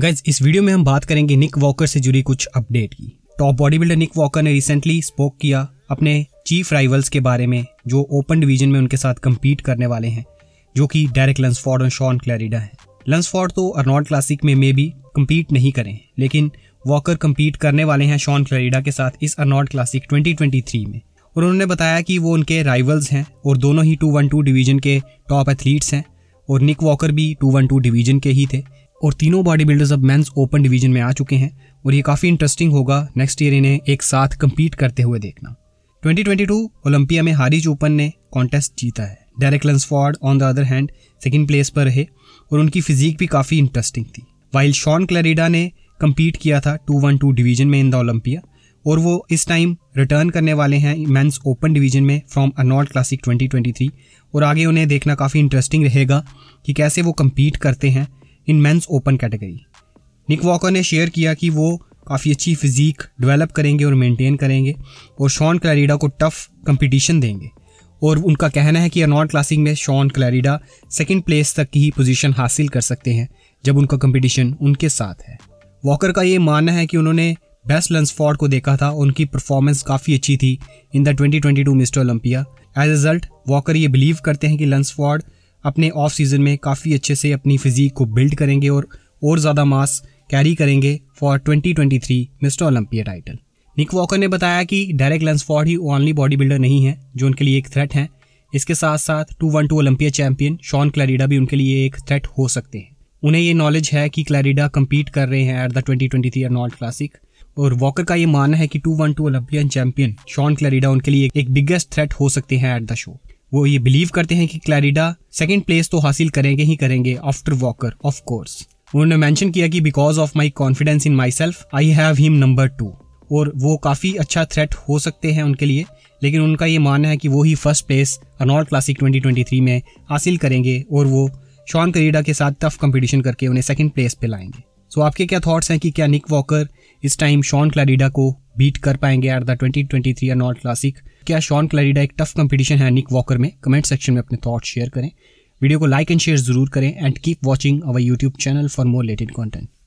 guys इस video में हम बात करेंगे निक वॉकर से जुड़ी कुछ अपडेट की top body builder Nick Walker ने रिसेंटली स्पोक किया अपने चीफ राइवल्स के बारे में जो ओपन डिवीजन में उनके साथ कम्पीट करने वाले हैं जो कि डायरेक्ट लंसफॉर्ड और शॉन क्लैरिडा है लंसफॉर्ड तो अर्नॉल्ड क्लासिक में मे भी कम्पीट नहीं करें लेकिन वॉकर कम्पीट करने वाले हैं शॉन क्लैरिडा के साथ इस अर्नॉल्ड क्लासिक 2023 में और उन्होंने बताया कि वो उनके राइवल्स हैं और दोनों ही टू वन टू डिवीजन के टॉप एथलीट्स हैं और निक वॉकर भी टू वन टू डिवीजन के ही थे और तीनों बॉडी बिल्डर्स अब मेंस ओपन डिवीजन में आ चुके हैं और ये काफ़ी इंटरेस्टिंग होगा नेक्स्ट ईयर इन्हें एक साथ कम्पीट करते हुए देखना 2022 ओलंपिया में हारिज ओपन ने कॉन्टेस्ट जीता है Derek Lunsford on the other hand second place पर रहे और उनकी फिजिक भी काफ़ी इंटरेस्टिंग थी वाइल शॉन क्लरिडा ने कम्पीट किया था टू वन टू डिवीजन में इन द ओलंपिया और वो इस टाइम रिटर्न करने वाले हैं मेंस ओपन डिवीजन में फ्रॉम अर्नॉल्ड क्लासिक 2023 और आगे उन्हें देखना काफ़ी इंटरेस्टिंग रहेगा कि कैसे वो कम्पीट करते हैं in men's open category Nick Walker ने शेयर किया कि वो काफ़ी अच्छी फिजीक डेवलप करेंगे और मेंटेन करेंगे और शॉन क्लैरिडा को टफ कंपटीशन देंगे और उनका कहना है कि अर्नॉट क्लासिक में शॉन क्लैरिडा सेकेंड प्लेस तक की ही हासिल कर सकते हैं जब उनका कंपटीशन उनके साथ है वॉकर का ये मानना है कि उन्होंने बेस्ट लंसफॉर्ड को देखा था उनकी परफॉर्मेंस काफ़ी अच्छी थी in the 2022 mister Olympia as result Walker ये बिलीव करते हैं कि लंसफॉर्ड अपने ऑफ सीज़न में काफ़ी अच्छे से अपनी फिजीक को बिल्ड करेंगे और और ज़्यादा मास कैरी करेंगे for 2023 mister Olympia title Nick Walker ने बताया कि डायरेक्ट लेंसफॉर्ड ही ओनली बॉडी बिल्डर नहीं है जो उनके लिए एक थ्रेट हैं इसके साथ साथ two one two Olympia champion Shaun Clarida भी उनके लिए एक थ्रेट हो सकते हैं उन्हें ये नॉलेज है कि क्लैरिडा कम्पीट कर रहे हैं at the twenty twenty three Arnold Classic और वॉकर का ये मानना है कि two one two Olympian champion Shaun Clarida उनके लिए एक बिगेस्ट थ्रेट हो सकते हैं एट द शो वो ये बिलीव करते हैं कि क्लैरिडा सेकेंड प्लेस तो हासिल करेंगे ही करेंगे आफ्टर वॉकर ऑफ कोर्स उन्होंने मेंशन किया कि because of my confidence in myself I have him number two और वो काफ़ी अच्छा थ्रेट हो सकते हैं उनके लिए लेकिन उनका ये मानना है कि वो ही फर्स्ट प्लेस अनॉल क्लासिक 2023 में हासिल करेंगे और वो शॉन करीडा के साथ टफ कंपटीशन करके उन्हें सेकंड प्लेस पे लाएंगे सो so, आपके क्या थॉट्स हैं कि क्या निक वॉकर इस टाइम शॉन क्लैरिडा को बीट कर पाएंगे at the twenty twenty three Arnold Classic क्या शॉन क्लैरिडा एक टफ कंपटीशन है निक वॉकर में कमेंट सेक्शन में अपने थॉट्स शेयर करें वीडियो को लाइक एंड शेयर जरूर करें and keep watching our YouTube channel for more latest content